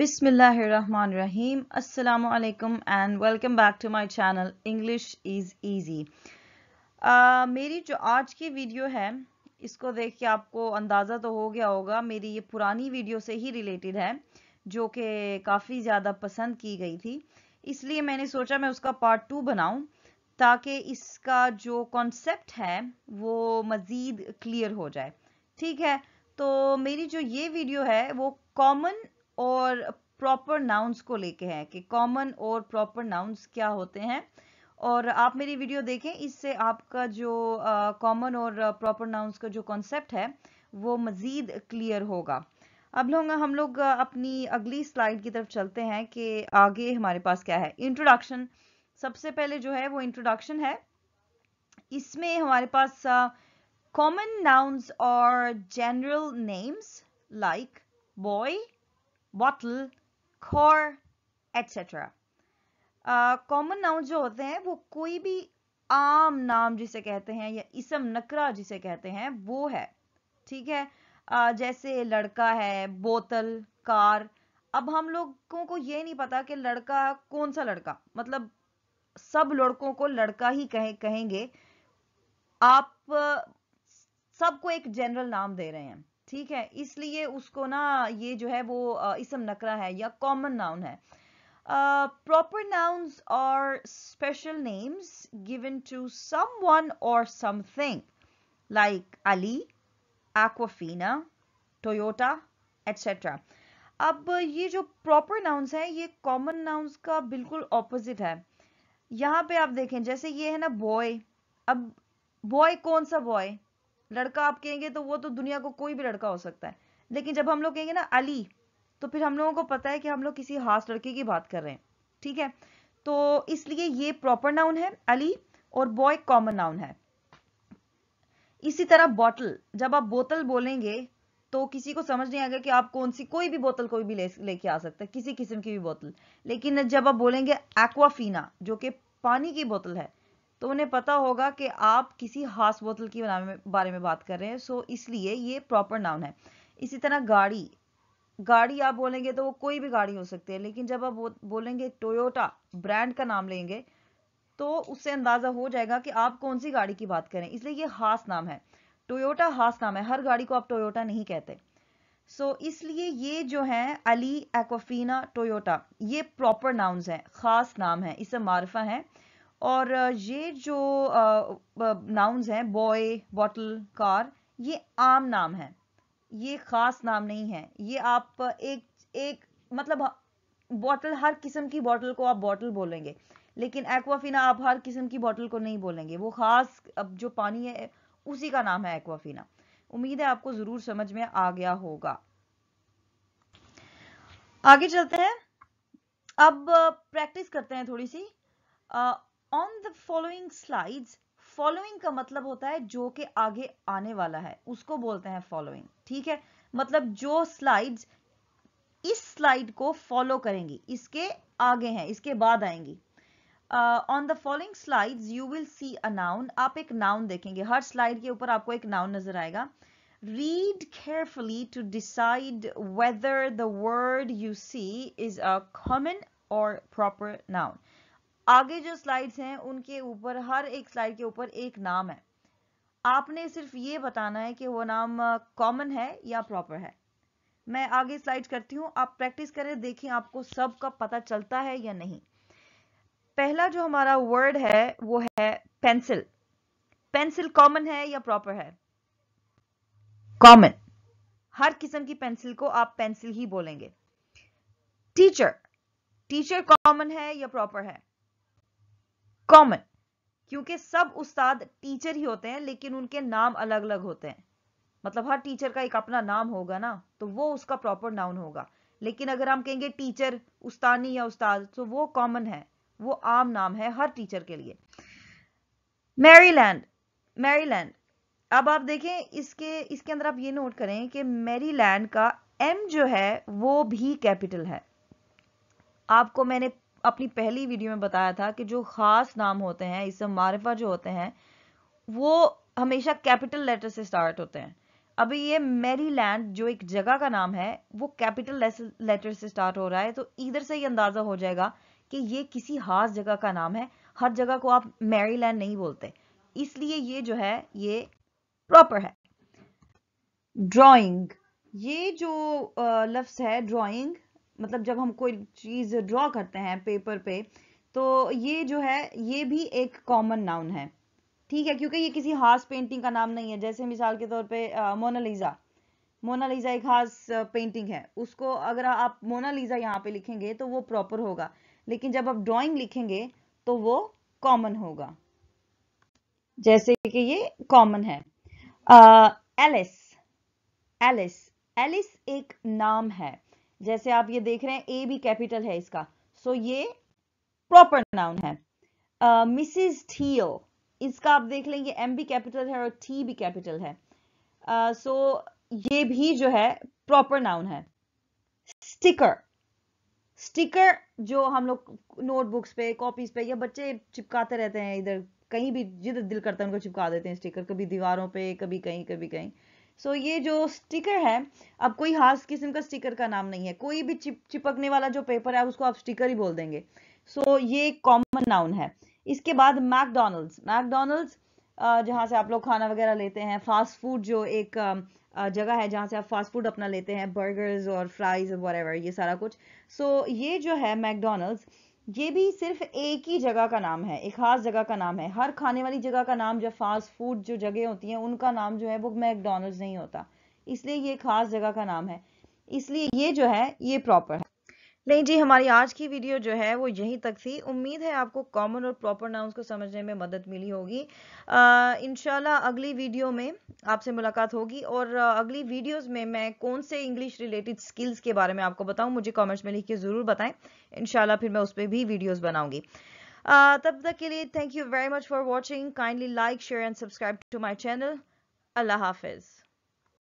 Bismillahirrahmanirrahim. Assalamu alaikum and welcome back to my channel English is मेरी जो आज की वीडियो है इसको देख के आपको अंदाज़ा तो हो गया होगा मेरी ये पुरानी वीडियो से ही रिलेटेड है जो कि काफ़ी ज़्यादा पसंद की गई थी इसलिए मैंने सोचा मैं उसका पार्ट टू बनाऊं ताकि इसका जो कॉन्सेप्ट है वो मज़ीद क्लियर हो जाए ठीक है तो मेरी जो ये वीडियो है वो कॉमन और प्रॉपर नाउंस को लेके हैं कि कॉमन और प्रॉपर नाउन्स क्या होते हैं और आप मेरी वीडियो देखें इससे आपका जो कॉमन और प्रॉपर नाउन्स का जो कॉन्सेप्ट है वो मज़ीद क्लियर होगा अब लोग हम लोग अपनी अगली स्लाइड की तरफ चलते हैं कि आगे हमारे पास क्या है इंट्रोडक्शन सबसे पहले जो है वो इंट्रोडक्शन है इसमें हमारे पास कॉमन नाउन्स और general names like boy bottle खोर एट्सेट्रा कॉमन नाउन जो होते हैं वो कोई भी आम नाम जिसे कहते हैं या इसम नकरा जिसे कहते हैं वो है ठीक है uh, जैसे लड़का है बोतल कार अब हम लोगों को ये नहीं पता कि लड़का कौन सा लड़का मतलब सब लड़कों को लड़का ही कहे कहेंगे आप uh, सबको एक जनरल नाम दे रहे हैं ठीक है इसलिए उसको ना ये जो है वो इसम नकरा है या कॉमन नाउन है प्रॉपर नाउन्स और special names given to someone or something like Ali Aquafina Toyota etcetera अब ये जो प्रॉपर नाउन्स हैं ये कॉमन नाउन्स का बिल्कुल ऑपोजिट है यहाँ पे आप देखें जैसे ये है ना बॉय अब बॉय कौन सा बॉय लड़का आप कहेंगे तो वो तो दुनिया को कोई भी लड़का हो सकता है लेकिन जब हम लोग कहेंगे ना अली तो फिर हम लोगों को पता है कि हम लोग किसी खास लड़के की बात कर रहे हैं ठीक है तो इसलिए ये प्रॉपर नाउन है अली और बॉय कॉमन नाउन है इसी तरह बॉटल जब आप बोतल बोलेंगे तो किसी को समझ नहीं आएगा कि आप कौन सी कोई भी बोतल कोई भी ले लेके आ सकते हैं किसी किस्म की भी बोतल लेकिन जब आप बोलेंगे एक्वाफीना जो कि पानी की बोतल है तो उन्हें पता होगा कि आप किसी हास बोतल के बारे में बात कर रहे हैं सो इसलिए ये प्रॉपर नाउन है इसी तरह गाड़ी गाड़ी आप बोलेंगे तो वो कोई भी गाड़ी हो सकती है लेकिन जब आप बोलेंगे टोयोटा ब्रांड का नाम लेंगे तो उससे अंदाज़ा हो जाएगा कि आप कौन सी गाड़ी की बात करें इसलिए ये हास नाम है टोयोटा हास नाम है हर गाड़ी को आप टोयोटा नहीं कहते सो so, इसलिए ये जो है अली एक्वाफीना टोयोटा ये प्रॉपर नाउन्स हैं खास नाम है इससे मारफा है और ये जो नाउन्स हैं बॉय बॉटल कार ये आम नाम है ये खास नाम नहीं है ये आप एक एक मतलब बॉटल हर किस्म की बॉटल को आप बॉटल बोलेंगे लेकिन एक्वाफिना आप हर किस्म की बॉटल को नहीं बोलेंगे वो खास अब जो पानी है उसी का नाम है एक्वाफिना उम्मीद है आपको जरूर समझ में आ गया होगा आगे चलते हैं अब प्रैक्टिस करते हैं थोड़ी सी on the following slides following का मतलब होता है जो के आगे आने वाला है उसको बोलते हैं फॉलोइंग ठीक है मतलब जो स्लाइड्स इस स्लाइड को फॉलो करेंगी इसके आगे हैं इसके बाद आएंगी on the following slides you will see a noun आप एक नाउन देखेंगे हर स्लाइड के ऊपर आपको एक नाउन नजर आएगा read carefully to decide whether the word you see is a common or proper noun आगे जो स्लाइड्स हैं उनके ऊपर हर एक स्लाइड के ऊपर एक नाम है आपने सिर्फ ये बताना है कि वो नाम कॉमन है या प्रॉपर है मैं आगे स्लाइड करती हूँ आप प्रैक्टिस करें देखें आपको सब का पता चलता है या नहीं पहला जो हमारा वर्ड है वो है पेंसिल पेंसिल कॉमन है या प्रॉपर है कॉमन हर किस्म की पेंसिल को आप पेंसिल ही बोलेंगे टीचर टीचर कॉमन है या प्रॉपर है कॉमन क्योंकि सब उस्ताद टीचर ही होते हैं लेकिन उनके नाम अलग अलग होते हैं मतलब हर टीचर का एक अपना नाम होगा ना तो वो उसका प्रॉपर नाउन होगा लेकिन अगर हम कहेंगे टीचर उस्तानी या उस्ताद तो वो कॉमन है वो आम नाम है हर टीचर के लिए मैरीलैंड मैरीलैंड अब आप देखें इसके इसके अंदर आप ये नोट करें कि मैरीलैंड का एम जो है वो भी कैपिटल है आपको मैंने अपनी पहली वीडियो में बताया था कि जो ख़ास नाम होते हैं इसम मारिफा जो होते हैं वो हमेशा कैपिटल लेटर से स्टार्ट होते हैं अभी ये मेरी जो एक जगह का नाम है वो कैपिटल लेटर से स्टार्ट हो रहा है तो इधर से ही अंदाज़ा हो जाएगा कि ये किसी खास जगह का नाम है हर जगह को आप मैरी लैंड नहीं बोलते इसलिए ये जो है ये प्रॉपर है ड्रॉइंग ये जो लफ्स है ड्रॉइंग मतलब जब हम कोई चीज़ ड्रॉ करते हैं पेपर पे तो ये जो है ये भी एक कॉमन नाउन है ठीक है क्योंकि ये किसी हास पेंटिंग का नाम नहीं है जैसे मिसाल के तौर पे मोनालिजा मोनालिजा एक खास पेंटिंग है उसको अगर आप मोनालिजा यहाँ पे लिखेंगे तो वो प्रॉपर होगा लेकिन जब आप ड्रॉइंग लिखेंगे तो वो कॉमन होगा जैसे कि ये कॉमन है एलिस एलिस एलिस एक नाम है जैसे आप ये देख रहे हैं ए भी कैपिटल है इसका सो so ये प्रॉपर नाउन है मिसिज uh, थियो इसका आप देख लेंगे एम भी कैपिटल है और टी भी कैपिटल है सो uh, so ये भी जो है प्रॉपर नाउन है स्टिकर स्टिकर जो हम लोग नोटबुक्स पे कॉपीज पे या बच्चे चिपकाते रहते हैं इधर कहीं भी जिधर दिल करता है उनको चिपका देते हैं स्टिकर कभी दीवारों पे कभी कहीं कभी कहीं सो so, ये जो स्टिकर है अब कोई खास किस्म का स्टिकर का नाम नहीं है कोई भी चिप चिपकने वाला जो पेपर है उसको आप स्टिकर ही बोल देंगे सो so, ये कॉमन नाउन है इसके बाद मैकडोनल्ड्स मैकडोनल्ड्स जहाँ से आप लोग खाना वगैरह लेते हैं फास्ट फूड जो एक जगह है जहाँ से आप फास्ट फूड अपना लेते हैं बर्गर्स और फ्राइज वगैरह ये सारा कुछ सो so, ये जो है मैकडोनल्ड्स ये भी सिर्फ एक ही जगह का नाम है एक खास जगह का नाम है हर खाने वाली जगह का नाम जब फास्ट फूड जो जगह होती हैं उनका नाम जो है वो मैकडोनल्ड्स नहीं होता इसलिए ये खास जगह का नाम है इसलिए ये जो है ये प्रॉपर है नहीं जी हमारी आज की वीडियो जो है वो यहीं तक थी उम्मीद है आपको कॉमन और प्रॉपर नाउंस को समझने में मदद मिली होगी इनशाला अगली वीडियो में आपसे मुलाकात होगी और अगली वीडियोस में मैं कौन से इंग्लिश रिलेटेड स्किल्स के बारे में आपको बताऊं मुझे कमेंट्स में लिख के ज़रूर बताएं इनशाला फिर मैं उस पर भी वीडियोज़ बनाऊंगी तब तक के लिए thank you very much for watching kindly like share and subscribe to my channel अल्लाह हाफिज़